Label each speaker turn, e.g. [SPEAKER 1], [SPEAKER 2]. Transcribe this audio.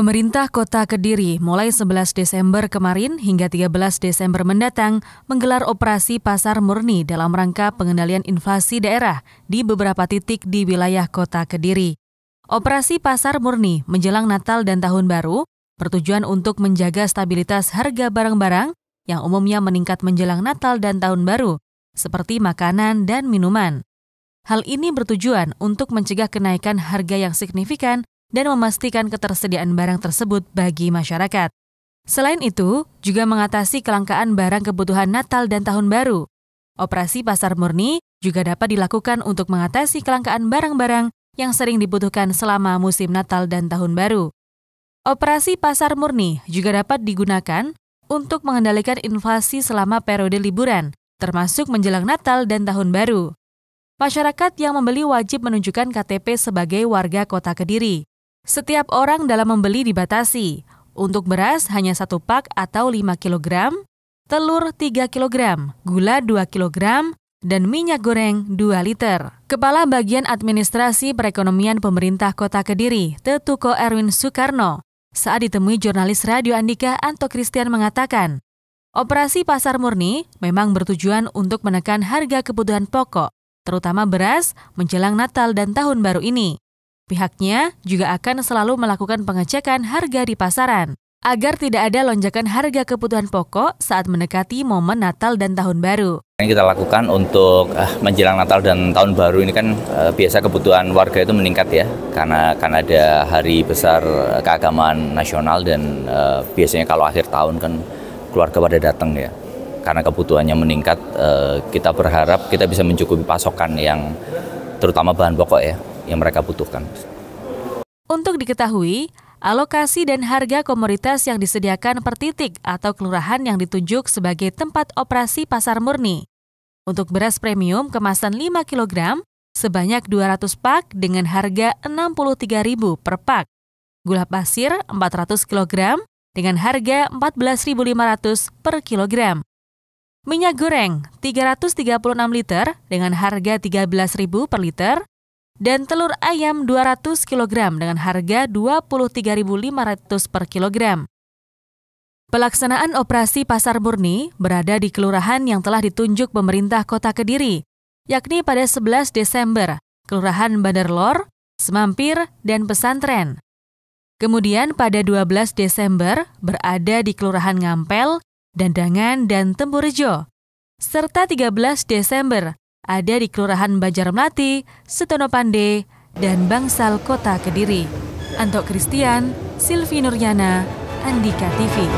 [SPEAKER 1] Pemerintah Kota Kediri mulai 11 Desember kemarin hingga 13 Desember mendatang menggelar operasi pasar murni dalam rangka pengendalian inflasi daerah di beberapa titik di wilayah Kota Kediri. Operasi pasar murni menjelang Natal dan Tahun Baru bertujuan untuk menjaga stabilitas harga barang-barang yang umumnya meningkat menjelang Natal dan Tahun Baru, seperti makanan dan minuman. Hal ini bertujuan untuk mencegah kenaikan harga yang signifikan dan memastikan ketersediaan barang tersebut bagi masyarakat. Selain itu, juga mengatasi kelangkaan barang kebutuhan Natal dan Tahun Baru. Operasi pasar murni juga dapat dilakukan untuk mengatasi kelangkaan barang-barang yang sering dibutuhkan selama musim Natal dan Tahun Baru. Operasi pasar murni juga dapat digunakan untuk mengendalikan inflasi selama periode liburan, termasuk menjelang Natal dan Tahun Baru. Masyarakat yang membeli wajib menunjukkan KTP sebagai warga kota Kediri. Setiap orang dalam membeli dibatasi. Untuk beras hanya satu pak atau 5 kg, telur 3 kg, gula 2 kg, dan minyak goreng 2 liter. Kepala Bagian Administrasi Perekonomian Pemerintah Kota Kediri, Tetuko Erwin Soekarno, saat ditemui jurnalis Radio Andika Anto Christian mengatakan, operasi pasar murni memang bertujuan untuk menekan harga kebutuhan pokok, terutama beras menjelang Natal dan Tahun Baru ini. Pihaknya juga akan selalu melakukan pengecekan harga di pasaran agar tidak ada lonjakan harga kebutuhan pokok saat mendekati momen Natal dan Tahun Baru.
[SPEAKER 2] Yang kita lakukan untuk uh, menjelang Natal dan Tahun Baru ini kan uh, biasa kebutuhan warga itu meningkat ya, karena kan ada hari besar eh, keagamaan nasional dan uh, biasanya kalau akhir tahun kan keluarga pada datang ya. Karena kebutuhannya meningkat, uh, kita berharap kita bisa mencukupi pasokan yang terutama bahan pokok ya yang mereka butuhkan.
[SPEAKER 1] Untuk diketahui, alokasi dan harga komoditas yang disediakan per titik atau kelurahan yang ditunjuk sebagai tempat operasi pasar murni. Untuk beras premium kemasan 5 kg sebanyak 200 pak dengan harga 63.000 per pak. Gula pasir 400 kg dengan harga 14.500 per kilogram. Minyak goreng 336 liter dengan harga 13.000 per liter dan telur ayam 200 kg dengan harga Rp23.500 per kilogram. Pelaksanaan operasi pasar murni berada di kelurahan yang telah ditunjuk pemerintah Kota Kediri, yakni pada 11 Desember, Kelurahan Badarlor, Semampir, dan Pesantren. Kemudian pada 12 Desember berada di Kelurahan Ngampel, Dandangan, dan Temburjo, Serta 13 Desember ada di Kelurahan Bajar Melati, Pande dan Bangsal Kota Kediri. Antok Christian, Silvi Nuryana, Andika TV.